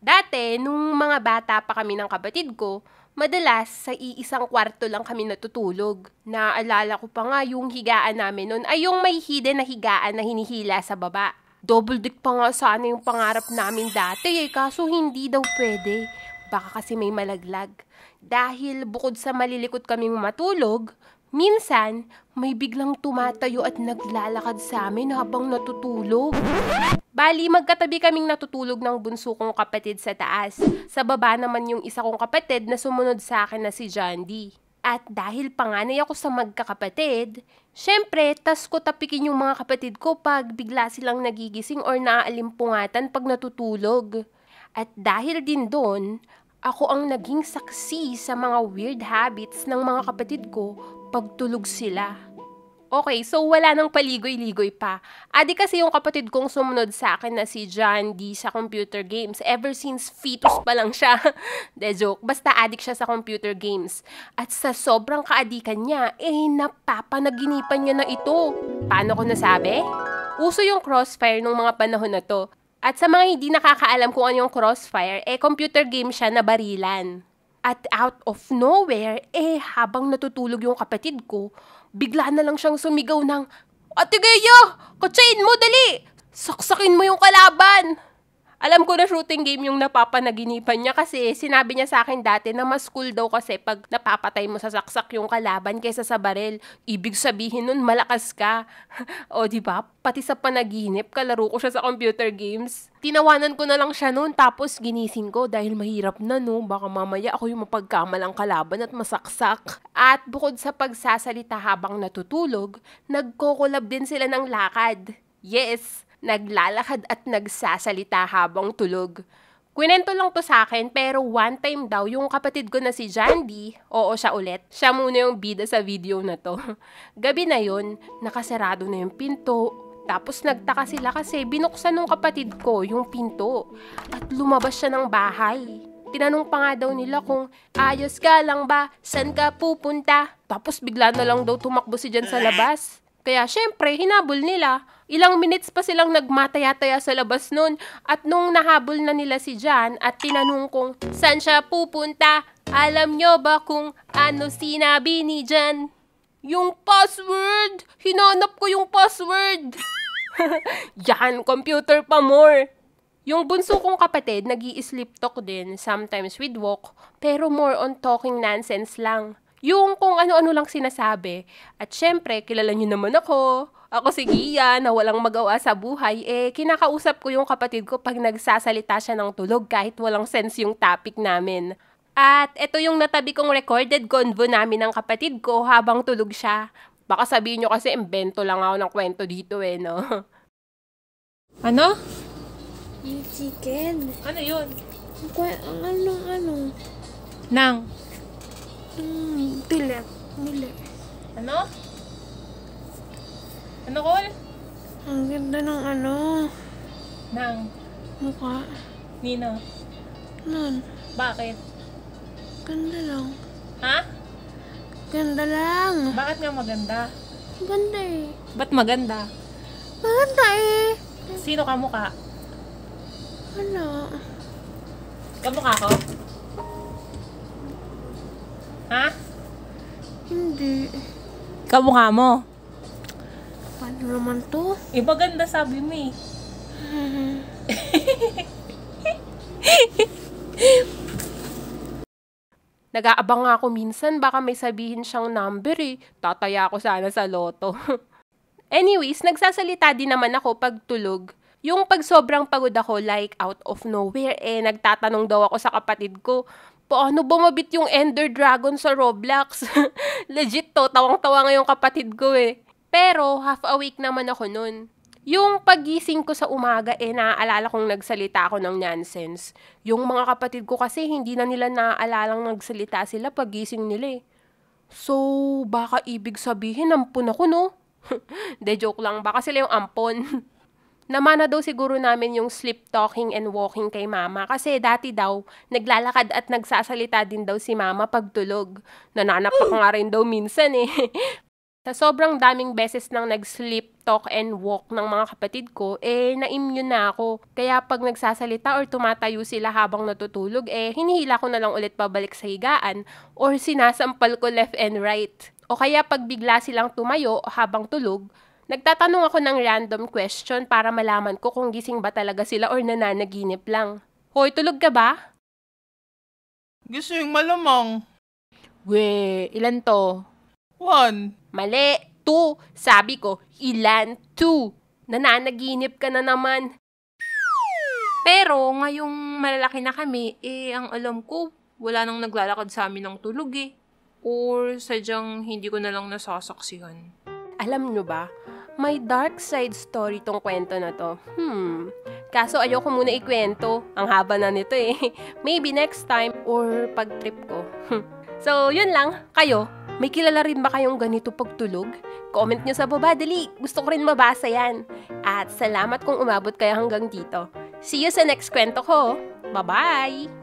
Dati, nung mga bata pa kami ng kapatid ko, madalas sa iisang kwarto lang kami natutulog. Naaalala ko pa nga yung higaan namin noon ay yung may hidden na higaan na hinihila sa baba. Double dick pa nga sana yung pangarap namin dati eh, kaso hindi daw pwede. Baka kasi may malaglag. Dahil bukod sa malilikot kaming matulog, Minsan, may biglang tumatayo at naglalakad sa amin habang natutulog. Bali, magkatabi kaming natutulog ng bunso kong kapatid sa taas. Sa baba naman yung isa kong kapatid na sumunod sa akin na si John At dahil panganay ako sa magkakapatid, syempre, tas ko tapikin yung mga kapatid ko pag bigla silang nagigising or naaalimpungatan pag natutulog. At dahil din doon, ako ang naging saksi sa mga weird habits ng mga kapatid ko pagtulog sila. Okay, so wala nang paligoy-ligoy pa. Adi kasi yung kapatid kong sumunod sa akin na si John D sa computer games. Ever since fetus pa lang siya. De joke. Basta adik siya sa computer games. At sa sobrang kaadikan niya, eh napapanaginipan niya na ito. Paano ko nasabi? Uso yung crossfire nung mga panahon na to. At sa mga hindi nakakaalam kung ano yung crossfire, eh computer game siya na barilan. At out of nowhere, eh habang natutulog yung kapatid ko, bigla na lang siyang sumigaw ng, Ate Gaya, katsain mo, dali! Saksakin mo yung kalaban! Alam ko na shooting game yung napapanaginipan niya kasi sinabi niya sa akin dati na mas cool daw kasi pag napapatay mo sa saksak yung kalaban kaysa sa barel. Ibig sabihin nun, malakas ka. o di ba? Pati sa panaginip, kalaro ko siya sa computer games. Tinawanan ko na lang siya noon tapos ginising ko dahil mahirap na no. Baka mamaya ako yung mapagkamalang kalaban at masaksak. At bukod sa pagsasalita habang natutulog, nagkokolab din sila ng lakad. Yes, naglalakad at nagsasalita habang tulog. Kwento lang to sa akin pero one time daw yung kapatid ko na si Jandy, oo siya ulit, siya muna yung bida sa video na to. Gabi na yon, nakasarado na yung pinto, tapos nagtaka sila kasi binuksan nung kapatid ko yung pinto at lumabas siya ng bahay. Tinanong pa nga daw nila kung ayos ka lang ba, saan ka pupunta? Tapos bigla na lang daw tumakbo si Jan sa labas. Kaya syempre, hinabol nila. Ilang minutes pa silang nagmataya-taya sa labas nun. At nung nahabol na nila si Jan at tinanong kung saan siya pupunta, alam nyo ba kung ano sinabi ni Jan? Yung password! Hinanap ko yung password! Yan, computer pa more! Yung bunso kong kapatid, nag sleep talk din, sometimes with walk, pero more on talking nonsense lang. Yung kung ano-ano lang sinasabi. At syempre, kilala nyo naman ako. Ako si Gia na walang magawa sa buhay, eh kinakausap ko yung kapatid ko pag nagsasalita siya ng tulog kahit walang sense yung topic namin. At ito yung natabi kong recorded convo namin ng kapatid ko habang tulog siya. Baka sabihin nyo kasi imbento lang ako ng kwento dito eh, no? Ano? Yung chicken. Ano yun? Ang ano, ano? Nang? Hmm, Billet. Billet. Ano? Ano, Cole? Ang ganda ng ano. Nang? Mukha. Nino? Nun. Bakit? Ganda lang. Ha? Ganda lang. Bakit nga maganda? Ganda eh. Ba't maganda? Maganda eh. Sino ka mukha? Ano? Kamukha ko? Ha? Hindi. Kamukha mo? Paano naman to? Iba eh, ganda sabi mo eh. Nag-aabang ako minsan, baka may sabihin siyang number eh. Tataya ako sana sa loto. Anyways, nagsasalita din naman ako pag tulog. Yung pag sobrang pagod ako, like out of nowhere, eh, nagtatanong daw ako sa kapatid ko, paano bumabit yung Ender Dragon sa Roblox? Legit to, tawang-tawa ngayon kapatid ko eh. Pero half awake naman ako nun. Yung pagising ko sa umaga, eh naaalala kong nagsalita ako ng nonsense. Yung mga kapatid ko kasi hindi na nila naaalalang nagsalita sila pagising nila eh. So, baka ibig sabihin ampon ako no? De joke lang, baka sila yung ampon. namana daw siguro namin yung sleep talking and walking kay mama. Kasi dati daw, naglalakad at nagsasalita din daw si mama pag tulog. Nananapak nga rin daw minsan eh. Sa sobrang daming beses nang nag-sleep, talk, and walk ng mga kapatid ko, eh, na-immune na ako. Kaya pag nagsasalita or tumatayo sila habang natutulog, eh, hinihila ko na lang ulit pabalik sa higaan or sinasampal ko left and right. O kaya pag bigla silang tumayo habang tulog, Nagtatanong ako ng random question para malaman ko kung gising ba talaga sila or nananaginip lang. Hoy, tulog ka ba? Gising malamang. We, ilan to? One. Mali, two. Sabi ko, ilan two. Nananaginip ka na naman. Pero ngayong malalaki na kami, eh ang alam ko, wala nang naglalakad sa amin ng tulog eh. Or sadyang hindi ko na lang nasasaksihan. Alam nyo ba, may dark side story tong kwento na to. Hmm. Kaso ayoko muna ikwento. Ang haba na nito eh. Maybe next time or pag trip ko. Hmm. so, yun lang. Kayo, may kilala rin ba kayong ganito pagtulog? Comment nyo sa baba, dali! Gusto ko rin mabasa yan. At salamat kung umabot kayo hanggang dito. See you sa next kwento ko. Bye-bye!